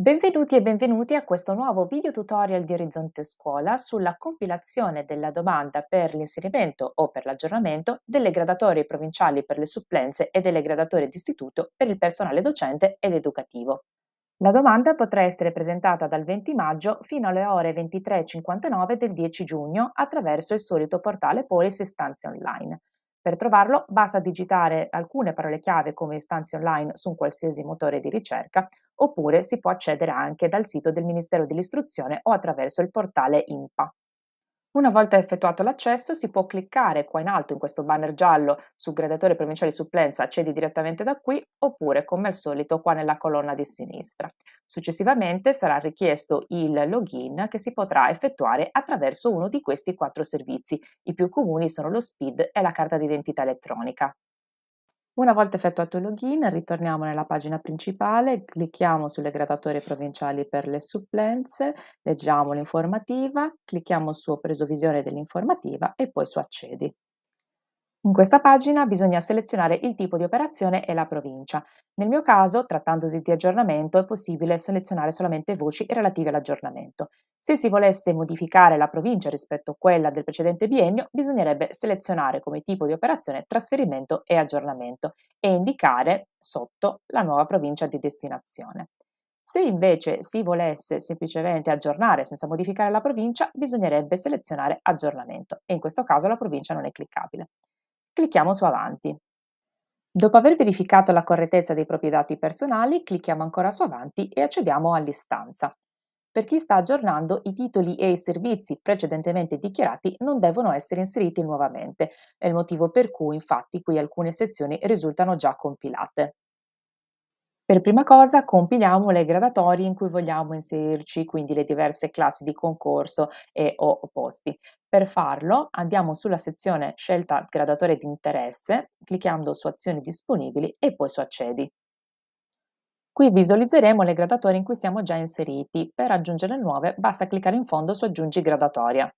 Benvenuti e benvenuti a questo nuovo video tutorial di Orizzonte Scuola sulla compilazione della domanda per l'inserimento o per l'aggiornamento delle gradatorie provinciali per le supplenze e delle gradatorie d'istituto per il personale docente ed educativo. La domanda potrà essere presentata dal 20 maggio fino alle ore 23.59 del 10 giugno attraverso il solito portale Polis Istanze Online. Per trovarlo basta digitare alcune parole chiave come istanze online su un qualsiasi motore di ricerca oppure si può accedere anche dal sito del Ministero dell'Istruzione o attraverso il portale IMPA. Una volta effettuato l'accesso si può cliccare qua in alto in questo banner giallo su gradatore provinciale supplenza accedi direttamente da qui oppure come al solito qua nella colonna di sinistra. Successivamente sarà richiesto il login che si potrà effettuare attraverso uno di questi quattro servizi. I più comuni sono lo SPID e la carta d'identità elettronica. Una volta effettuato il login, ritorniamo nella pagina principale, clicchiamo sulle gradatorie provinciali per le supplenze, leggiamo l'informativa, clicchiamo su Ho preso visione dell'informativa e poi su Accedi. In questa pagina bisogna selezionare il tipo di operazione e la provincia. Nel mio caso, trattandosi di aggiornamento, è possibile selezionare solamente voci relative all'aggiornamento. Se si volesse modificare la provincia rispetto a quella del precedente biennio, bisognerebbe selezionare come tipo di operazione trasferimento e aggiornamento e indicare sotto la nuova provincia di destinazione. Se invece si volesse semplicemente aggiornare senza modificare la provincia, bisognerebbe selezionare aggiornamento e in questo caso la provincia non è cliccabile. Clicchiamo su Avanti. Dopo aver verificato la correttezza dei propri dati personali, clicchiamo ancora su Avanti e accediamo all'istanza. Per chi sta aggiornando, i titoli e i servizi precedentemente dichiarati non devono essere inseriti nuovamente, è il motivo per cui infatti qui alcune sezioni risultano già compilate. Per prima cosa compiliamo le gradatorie in cui vogliamo inserirci, quindi le diverse classi di concorso e o posti. Per farlo andiamo sulla sezione Scelta gradatore di interesse, clicchiando su Azioni disponibili e poi su Accedi. Qui visualizzeremo le gradatorie in cui siamo già inseriti. Per aggiungere nuove basta cliccare in fondo su Aggiungi gradatoria.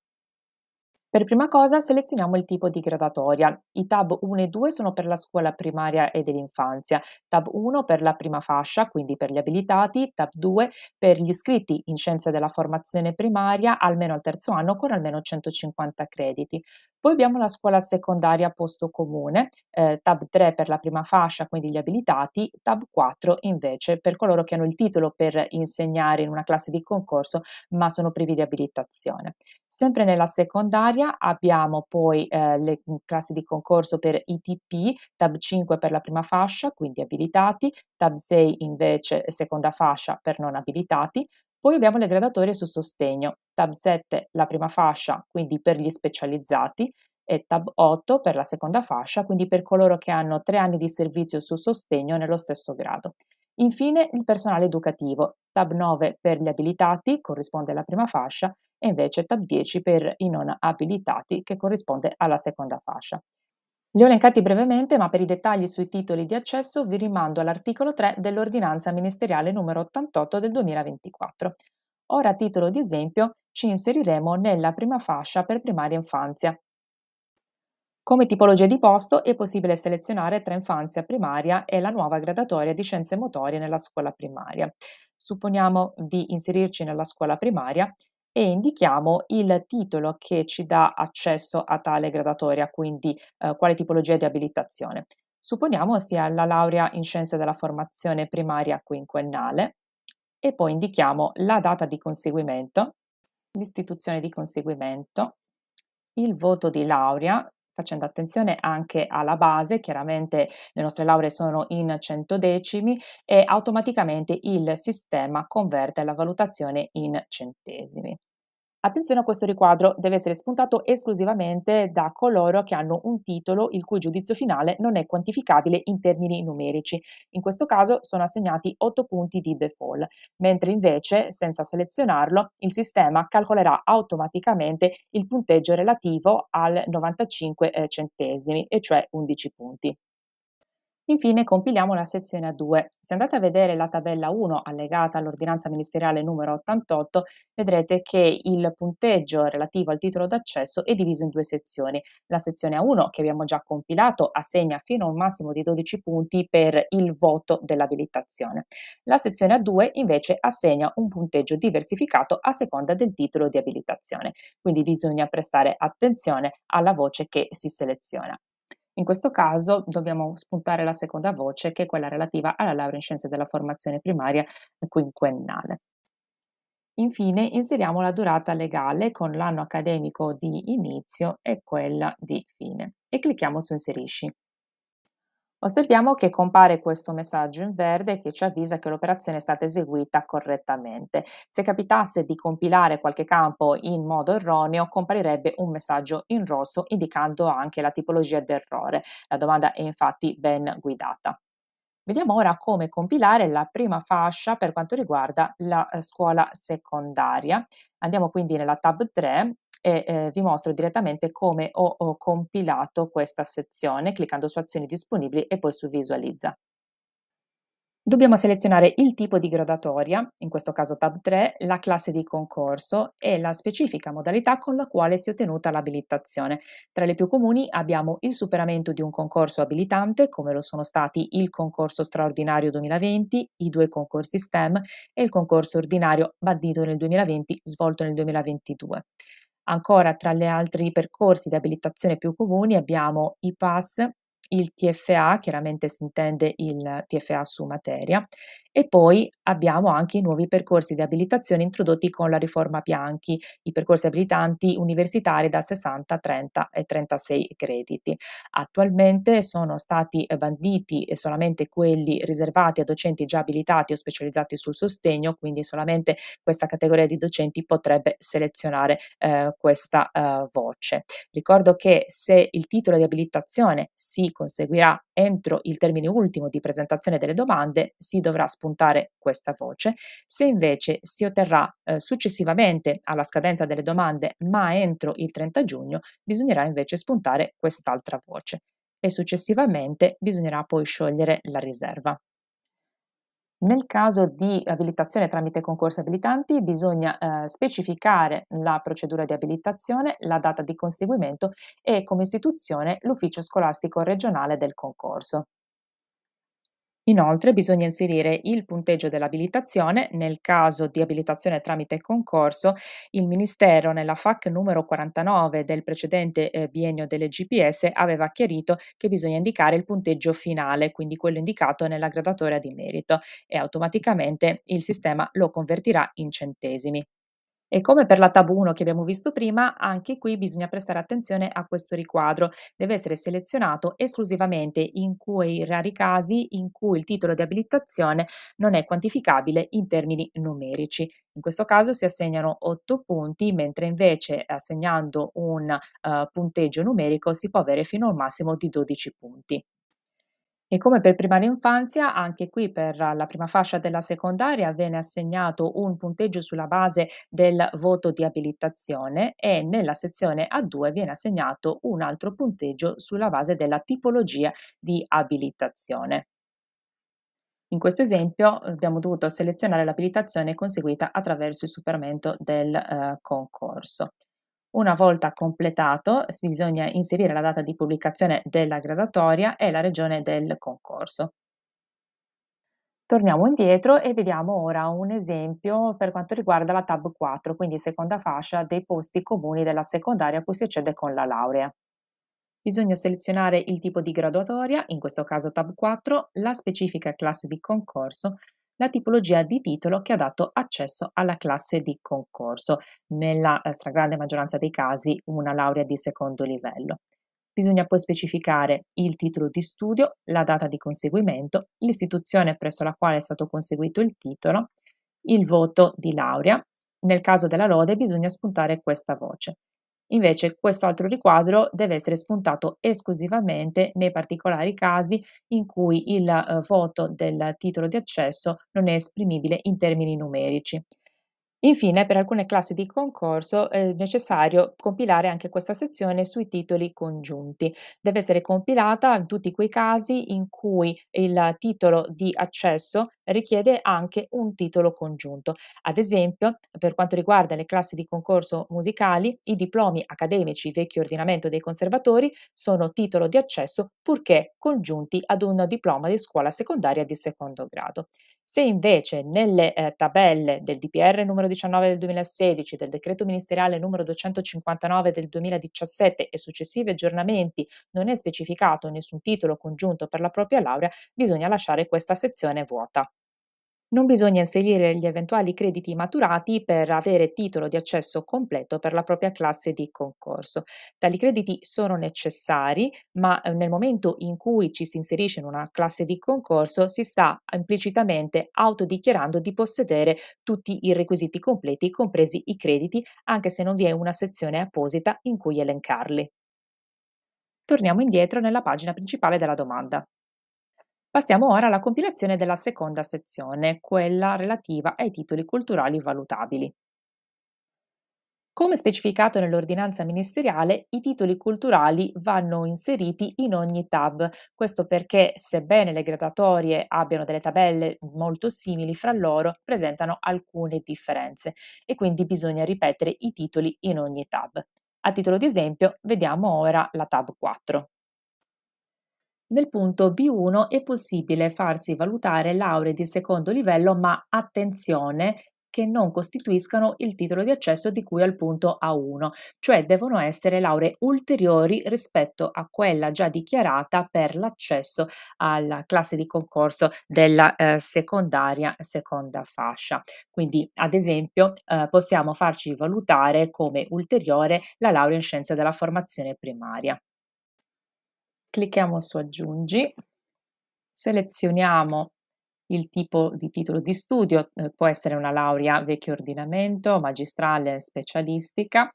Per prima cosa selezioniamo il tipo di gradatoria. I tab 1 e 2 sono per la scuola primaria e dell'infanzia, tab 1 per la prima fascia, quindi per gli abilitati, tab 2 per gli iscritti in scienze della formazione primaria almeno al terzo anno con almeno 150 crediti. Poi abbiamo la scuola secondaria posto comune, eh, tab 3 per la prima fascia, quindi gli abilitati, tab 4 invece per coloro che hanno il titolo per insegnare in una classe di concorso ma sono privi di abilitazione. Sempre nella secondaria abbiamo poi eh, le classi di concorso per ITP, tab 5 per la prima fascia, quindi abilitati, tab 6 invece seconda fascia per non abilitati, poi abbiamo le gradatorie su sostegno, tab 7 la prima fascia, quindi per gli specializzati, e tab 8 per la seconda fascia, quindi per coloro che hanno tre anni di servizio su sostegno nello stesso grado. Infine il personale educativo, tab 9 per gli abilitati, corrisponde alla prima fascia, e invece Tab 10 per i non abilitati che corrisponde alla seconda fascia. Li ho elencati brevemente, ma per i dettagli sui titoli di accesso vi rimando all'articolo 3 dell'ordinanza ministeriale numero 88 del 2024. Ora a titolo di esempio ci inseriremo nella prima fascia per primaria infanzia. Come tipologia di posto è possibile selezionare tra infanzia primaria e la nuova gradatoria di scienze motorie nella scuola primaria. Supponiamo di inserirci nella scuola primaria e indichiamo il titolo che ci dà accesso a tale gradatoria, quindi eh, quale tipologia di abilitazione. Supponiamo sia la laurea in scienze della formazione primaria quinquennale e poi indichiamo la data di conseguimento, l'istituzione di conseguimento, il voto di laurea facendo attenzione anche alla base, chiaramente le nostre lauree sono in centodecimi e automaticamente il sistema converte la valutazione in centesimi. Attenzione a questo riquadro, deve essere spuntato esclusivamente da coloro che hanno un titolo il cui giudizio finale non è quantificabile in termini numerici. In questo caso sono assegnati 8 punti di default, mentre invece, senza selezionarlo, il sistema calcolerà automaticamente il punteggio relativo al 95 eh, centesimi, e cioè 11 punti. Infine compiliamo la sezione A2. Se andate a vedere la tabella 1 allegata all'ordinanza ministeriale numero 88, vedrete che il punteggio relativo al titolo d'accesso è diviso in due sezioni. La sezione A1, che abbiamo già compilato, assegna fino a un massimo di 12 punti per il voto dell'abilitazione. La sezione A2 invece assegna un punteggio diversificato a seconda del titolo di abilitazione, quindi bisogna prestare attenzione alla voce che si seleziona. In questo caso dobbiamo spuntare la seconda voce, che è quella relativa alla laurea in scienze della formazione primaria quinquennale. Infine inseriamo la durata legale con l'anno accademico di inizio e quella di fine e clicchiamo su Inserisci. Osserviamo che compare questo messaggio in verde che ci avvisa che l'operazione è stata eseguita correttamente. Se capitasse di compilare qualche campo in modo erroneo, comparirebbe un messaggio in rosso indicando anche la tipologia d'errore. La domanda è infatti ben guidata. Vediamo ora come compilare la prima fascia per quanto riguarda la eh, scuola secondaria. Andiamo quindi nella tab 3 e eh, vi mostro direttamente come ho, ho compilato questa sezione cliccando su azioni disponibili e poi su visualizza. Dobbiamo selezionare il tipo di gradatoria, in questo caso tab 3, la classe di concorso e la specifica modalità con la quale si è ottenuta l'abilitazione. Tra le più comuni abbiamo il superamento di un concorso abilitante, come lo sono stati il concorso straordinario 2020, i due concorsi STEM e il concorso ordinario bandito nel 2020, svolto nel 2022. Ancora tra gli altri percorsi di abilitazione più comuni abbiamo i PAS, il TFA, chiaramente si intende il TFA su materia, e poi abbiamo anche i nuovi percorsi di abilitazione introdotti con la riforma Bianchi, i percorsi abilitanti universitari da 60, 30 e 36 crediti. Attualmente sono stati banditi solamente quelli riservati a docenti già abilitati o specializzati sul sostegno, quindi solamente questa categoria di docenti potrebbe selezionare eh, questa eh, voce. Ricordo che se il titolo di abilitazione si conseguirà entro il termine ultimo di presentazione delle domande, si dovrà spuntare questa voce. Se invece si otterrà eh, successivamente alla scadenza delle domande ma entro il 30 giugno, bisognerà invece spuntare quest'altra voce e successivamente bisognerà poi sciogliere la riserva. Nel caso di abilitazione tramite concorsi abilitanti bisogna eh, specificare la procedura di abilitazione, la data di conseguimento e come istituzione l'ufficio scolastico regionale del concorso. Inoltre bisogna inserire il punteggio dell'abilitazione, nel caso di abilitazione tramite concorso, il Ministero nella FAC numero 49 del precedente eh, biennio delle GPS aveva chiarito che bisogna indicare il punteggio finale, quindi quello indicato nella gradatoria di merito e automaticamente il sistema lo convertirà in centesimi. E come per la tab 1 che abbiamo visto prima, anche qui bisogna prestare attenzione a questo riquadro. Deve essere selezionato esclusivamente in quei rari casi in cui il titolo di abilitazione non è quantificabile in termini numerici. In questo caso si assegnano 8 punti, mentre invece assegnando un uh, punteggio numerico si può avere fino al massimo di 12 punti. E come per primaria infanzia, anche qui per la prima fascia della secondaria viene assegnato un punteggio sulla base del voto di abilitazione e nella sezione A2 viene assegnato un altro punteggio sulla base della tipologia di abilitazione. In questo esempio eh, abbiamo dovuto selezionare l'abilitazione conseguita attraverso il superamento del eh, concorso. Una volta completato, bisogna inserire la data di pubblicazione della gradatoria e la regione del concorso. Torniamo indietro e vediamo ora un esempio per quanto riguarda la tab 4, quindi seconda fascia dei posti comuni della secondaria a cui si accede con la laurea. Bisogna selezionare il tipo di graduatoria, in questo caso tab 4, la specifica classe di concorso la tipologia di titolo che ha dato accesso alla classe di concorso, nella eh, stragrande maggioranza dei casi una laurea di secondo livello. Bisogna poi specificare il titolo di studio, la data di conseguimento, l'istituzione presso la quale è stato conseguito il titolo, il voto di laurea. Nel caso della lode bisogna spuntare questa voce. Invece questo altro riquadro deve essere spuntato esclusivamente nei particolari casi in cui il voto eh, del titolo di accesso non è esprimibile in termini numerici. Infine, per alcune classi di concorso è necessario compilare anche questa sezione sui titoli congiunti. Deve essere compilata in tutti quei casi in cui il titolo di accesso richiede anche un titolo congiunto. Ad esempio, per quanto riguarda le classi di concorso musicali, i diplomi accademici vecchio ordinamento dei conservatori sono titolo di accesso purché congiunti ad un diploma di scuola secondaria di secondo grado. Se invece nelle eh, tabelle del DPR numero 19 del 2016, del decreto ministeriale numero 259 del 2017 e successivi aggiornamenti non è specificato nessun titolo congiunto per la propria laurea, bisogna lasciare questa sezione vuota non bisogna inserire gli eventuali crediti maturati per avere titolo di accesso completo per la propria classe di concorso. Tali crediti sono necessari, ma eh, nel momento in cui ci si inserisce in una classe di concorso si sta implicitamente autodichiarando di possedere tutti i requisiti completi, compresi i crediti, anche se non vi è una sezione apposita in cui elencarli. Torniamo indietro nella pagina principale della domanda. Passiamo ora alla compilazione della seconda sezione, quella relativa ai titoli culturali valutabili. Come specificato nell'ordinanza ministeriale, i titoli culturali vanno inseriti in ogni tab, questo perché sebbene le gradatorie abbiano delle tabelle molto simili fra loro, presentano alcune differenze e quindi bisogna ripetere i titoli in ogni tab. A titolo di esempio, vediamo ora la tab 4. Nel punto B1 è possibile farsi valutare lauree di secondo livello, ma attenzione che non costituiscano il titolo di accesso di cui al punto A1, cioè devono essere lauree ulteriori rispetto a quella già dichiarata per l'accesso alla classe di concorso della eh, secondaria seconda fascia. Quindi, ad esempio, eh, possiamo farci valutare come ulteriore la laurea in scienze della formazione primaria clicchiamo su aggiungi, selezioniamo il tipo di titolo di studio, eh, può essere una laurea vecchio ordinamento, magistrale, specialistica.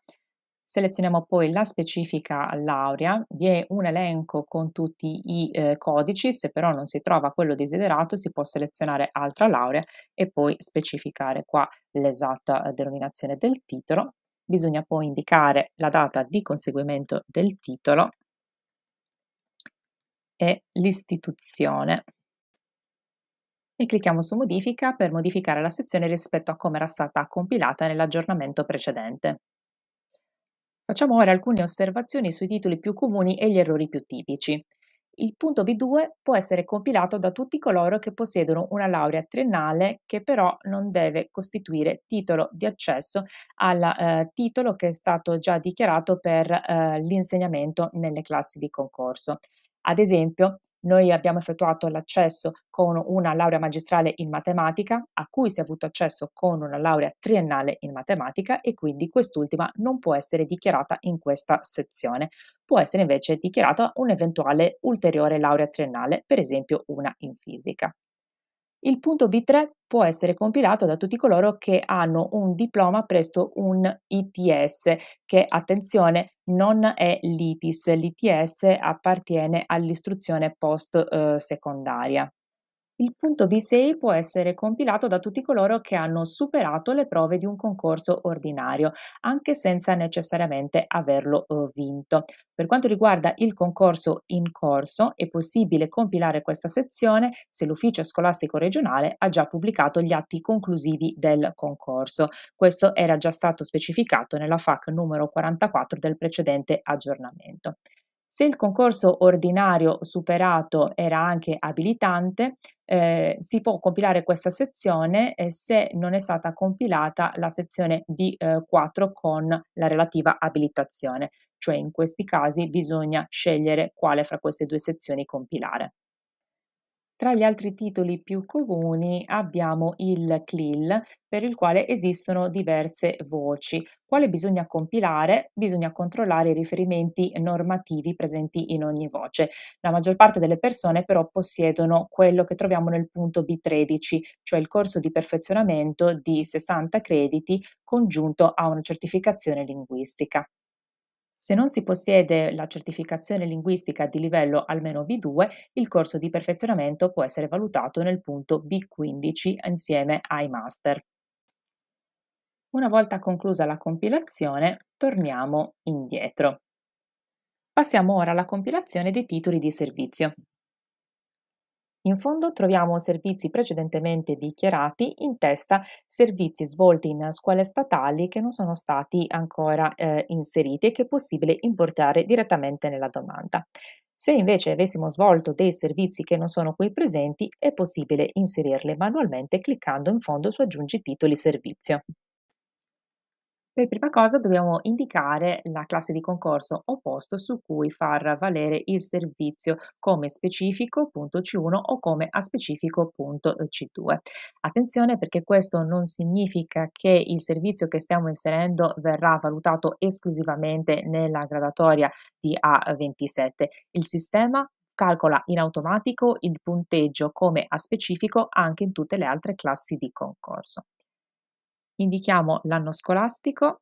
Selezioniamo poi la specifica laurea, vi è un elenco con tutti i eh, codici, se però non si trova quello desiderato si può selezionare altra laurea e poi specificare qua l'esatta eh, denominazione del titolo. Bisogna poi indicare la data di conseguimento del titolo e l'istituzione. E clicchiamo su Modifica per modificare la sezione rispetto a come era stata compilata nell'aggiornamento precedente. Facciamo ora alcune osservazioni sui titoli più comuni e gli errori più tipici. Il punto B2 può essere compilato da tutti coloro che possiedono una laurea triennale che però non deve costituire titolo di accesso al eh, titolo che è stato già dichiarato per eh, l'insegnamento nelle classi di concorso. Ad esempio, noi abbiamo effettuato l'accesso con una laurea magistrale in matematica, a cui si è avuto accesso con una laurea triennale in matematica e quindi quest'ultima non può essere dichiarata in questa sezione. Può essere invece dichiarata un'eventuale ulteriore laurea triennale, per esempio una in fisica. Il punto B3 può essere compilato da tutti coloro che hanno un diploma presso un ITS, che attenzione non è l'ITIS, l'ITS appartiene all'istruzione post eh, secondaria. Il punto B6 può essere compilato da tutti coloro che hanno superato le prove di un concorso ordinario, anche senza necessariamente averlo uhm, vinto. Per quanto riguarda il concorso in corso, è possibile compilare questa sezione se l'ufficio scolastico regionale ha già pubblicato gli atti conclusivi del concorso. Questo era già stato specificato nella FAC numero 44 del precedente aggiornamento. Se il concorso ordinario superato era anche abilitante, eh, si può compilare questa sezione eh, se non è stata compilata la sezione B4 eh, con la relativa abilitazione, cioè in questi casi bisogna scegliere quale fra queste due sezioni compilare. Tra gli altri titoli più comuni abbiamo il CLIL, per il quale esistono diverse voci. Quale bisogna compilare? Bisogna controllare i riferimenti normativi presenti in ogni voce. La maggior parte delle persone però possiedono quello che troviamo nel punto B13, cioè il corso di perfezionamento di 60 crediti congiunto a una certificazione linguistica. Se non si possiede la certificazione linguistica di livello almeno B2, il corso di perfezionamento può essere valutato nel punto B15 insieme ai master. Una volta conclusa la compilazione, torniamo indietro. Passiamo ora alla compilazione dei titoli di servizio. In fondo troviamo servizi precedentemente dichiarati, in testa servizi svolti in scuole statali che non sono stati ancora eh, inseriti e che è possibile importare direttamente nella domanda. Se invece avessimo svolto dei servizi che non sono qui presenti, è possibile inserirli manualmente cliccando in fondo su Aggiungi titoli servizio. Per prima cosa dobbiamo indicare la classe di concorso o posto su cui far valere il servizio come specifico punto c 1 o come a eh, c 2 Attenzione perché questo non significa che il servizio che stiamo inserendo verrà valutato esclusivamente nella gradatoria di A27. Il sistema calcola in automatico il punteggio come a specifico anche in tutte le altre classi di concorso indichiamo l'anno scolastico.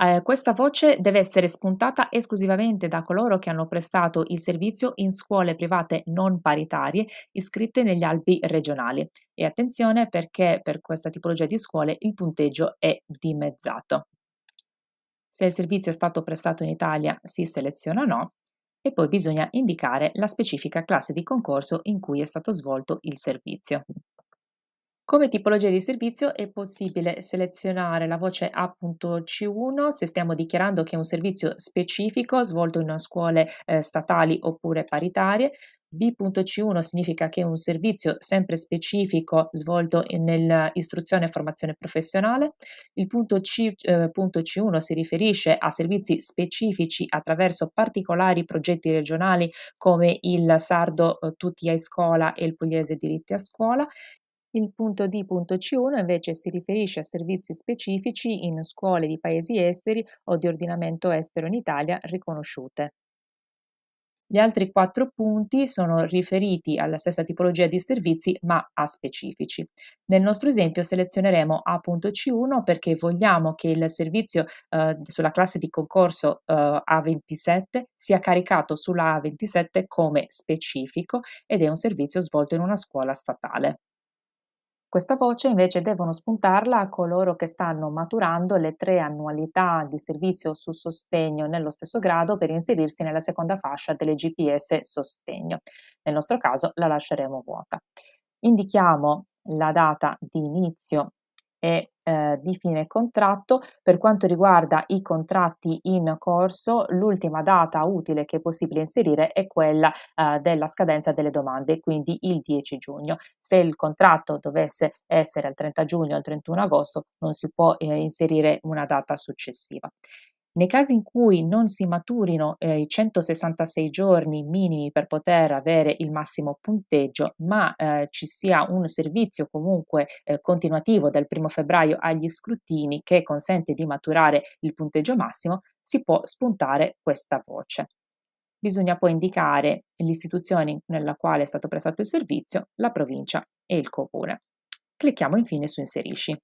Eh, questa voce deve essere spuntata esclusivamente da coloro che hanno prestato il servizio in scuole private non paritarie iscritte negli albi regionali. E attenzione perché per questa tipologia di scuole il punteggio è dimezzato. Se il servizio è stato prestato in Italia si seleziona no, e poi bisogna indicare la specifica classe di concorso in cui è stato svolto il servizio. Come tipologia di servizio è possibile selezionare la voce A.C1 se stiamo dichiarando che è un servizio specifico svolto in scuole eh, statali oppure paritarie, B.C1 significa che è un servizio sempre specifico svolto nell'istruzione e formazione professionale, il punto, C, eh, punto C1 si riferisce a servizi specifici attraverso particolari progetti regionali come il sardo eh, tutti a scuola e il pugliese diritti a scuola, il punto D.C1 invece si riferisce a servizi specifici in scuole di paesi esteri o di ordinamento estero in Italia riconosciute. Gli altri quattro punti sono riferiti alla stessa tipologia di servizi ma a specifici. Nel nostro esempio selezioneremo A.C1 perché vogliamo che il servizio eh, sulla classe di concorso eh, A27 sia caricato sulla A27 come specifico ed è un servizio svolto in una scuola statale. Questa voce invece devono spuntarla a coloro che stanno maturando le tre annualità di servizio su sostegno nello stesso grado per inserirsi nella seconda fascia delle GPS sostegno. Nel nostro caso la lasceremo vuota. Indichiamo la data di inizio e eh, di fine contratto. Per quanto riguarda i contratti in corso, l'ultima data utile che è possibile inserire è quella eh, della scadenza delle domande, quindi il 10 giugno. Se il contratto dovesse essere al 30 giugno o al 31 agosto, non si può eh, inserire una data successiva. Nei casi in cui non si maturino eh, i 166 giorni minimi per poter avere il massimo punteggio, ma eh, ci sia un servizio comunque eh, continuativo dal 1 febbraio agli scrutini che consente di maturare il punteggio massimo, si può spuntare questa voce. Bisogna poi indicare l'istituzione nella quale è stato prestato il servizio, la provincia e il comune. Clicchiamo infine su Inserisci.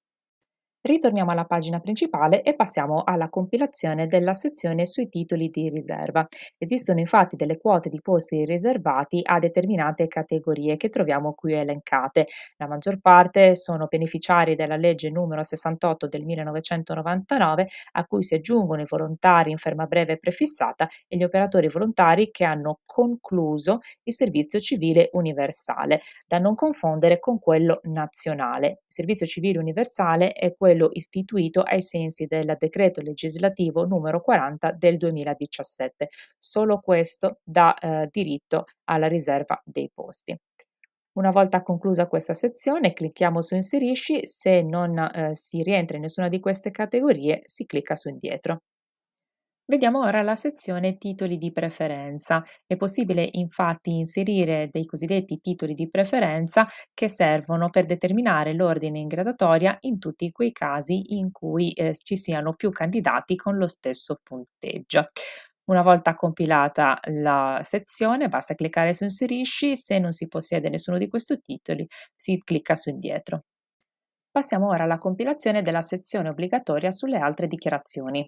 Ritorniamo alla pagina principale e passiamo alla compilazione della sezione sui titoli di riserva. Esistono infatti delle quote di posti riservati a determinate categorie che troviamo qui elencate. La maggior parte sono beneficiari della legge numero 68 del 1999 a cui si aggiungono i volontari in ferma breve prefissata e gli operatori volontari che hanno concluso il servizio civile universale, da non confondere con quello nazionale. Il servizio civile universale è quello quello istituito ai sensi del decreto legislativo numero 40 del 2017. Solo questo dà eh, diritto alla riserva dei posti. Una volta conclusa questa sezione, clicchiamo su Inserisci, se non eh, si rientra in nessuna di queste categorie si clicca su Indietro. Vediamo ora la sezione titoli di preferenza. È possibile infatti inserire dei cosiddetti titoli di preferenza che servono per determinare l'ordine in gradatoria in tutti quei casi in cui eh, ci siano più candidati con lo stesso punteggio. Una volta compilata la sezione, basta cliccare su Inserisci, se non si possiede nessuno di questi titoli, si clicca su Indietro. Passiamo ora alla compilazione della sezione obbligatoria sulle altre dichiarazioni.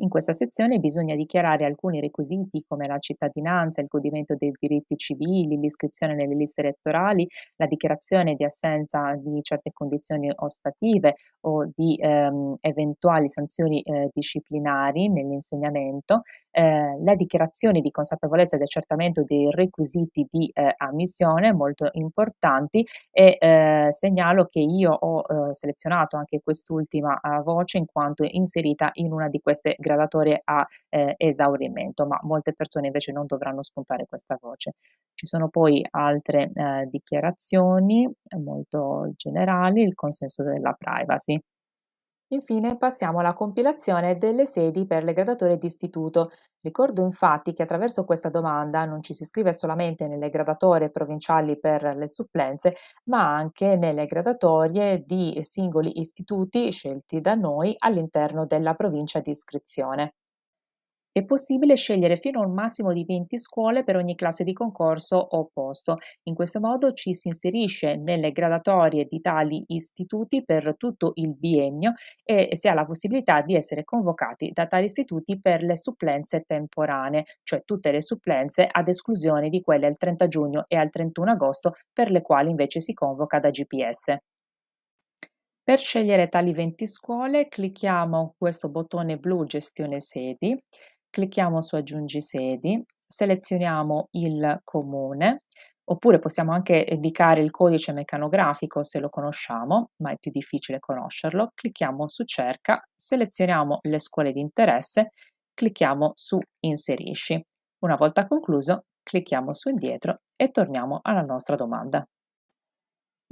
In questa sezione bisogna dichiarare alcuni requisiti come la cittadinanza, il godimento dei diritti civili, l'iscrizione nelle liste elettorali, la dichiarazione di assenza di certe condizioni ostative o di ehm, eventuali sanzioni eh, disciplinari nell'insegnamento, eh, la dichiarazione di consapevolezza ed accertamento dei requisiti di eh, ammissione, molto importanti, e eh, segnalo che io ho eh, selezionato anche quest'ultima eh, voce in quanto inserita in una di queste gradatorie a eh, esaurimento, ma molte persone invece non dovranno spuntare questa voce. Ci sono poi altre dichiarazioni molto generali, il consenso della privacy. Infine passiamo alla compilazione delle sedi per le graduatorie d'istituto. Ricordo infatti che attraverso questa domanda non ci si iscrive solamente nelle graduatorie provinciali per le supplenze, ma anche nelle graduatorie di singoli istituti scelti da noi all'interno della provincia di iscrizione. È possibile scegliere fino a un massimo di 20 scuole per ogni classe di concorso o posto. In questo modo ci si inserisce nelle gradatorie di tali istituti per tutto il biennio e si ha la possibilità di essere convocati da tali istituti per le supplenze temporanee, cioè tutte le supplenze ad esclusione di quelle al 30 giugno e al 31 agosto per le quali invece si convoca da GPS. Per scegliere tali 20 scuole clicchiamo questo bottone blu Gestione sedi, clicchiamo su aggiungi sedi, selezioniamo il comune, oppure possiamo anche indicare il codice meccanografico se lo conosciamo, ma è più difficile conoscerlo, clicchiamo su cerca, selezioniamo le scuole di interesse, clicchiamo su inserisci. Una volta concluso, clicchiamo su indietro e torniamo alla nostra domanda.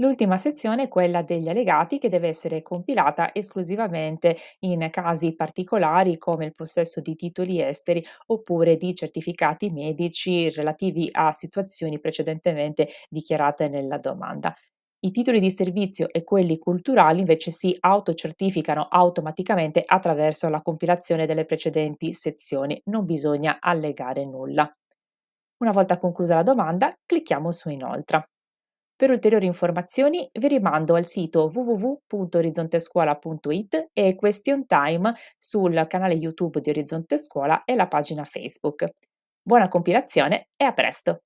L'ultima sezione è quella degli allegati che deve essere compilata esclusivamente in casi particolari come il possesso di titoli esteri oppure di certificati medici relativi a situazioni precedentemente dichiarate nella domanda. I titoli di servizio e quelli culturali invece si autocertificano automaticamente attraverso la compilazione delle precedenti sezioni, non bisogna allegare nulla. Una volta conclusa la domanda, clicchiamo su Inoltre. Per ulteriori informazioni vi rimando al sito www.orizzontescuola.it e Question Time sul canale YouTube di Orizzonte Scuola e la pagina Facebook. Buona compilazione e a presto!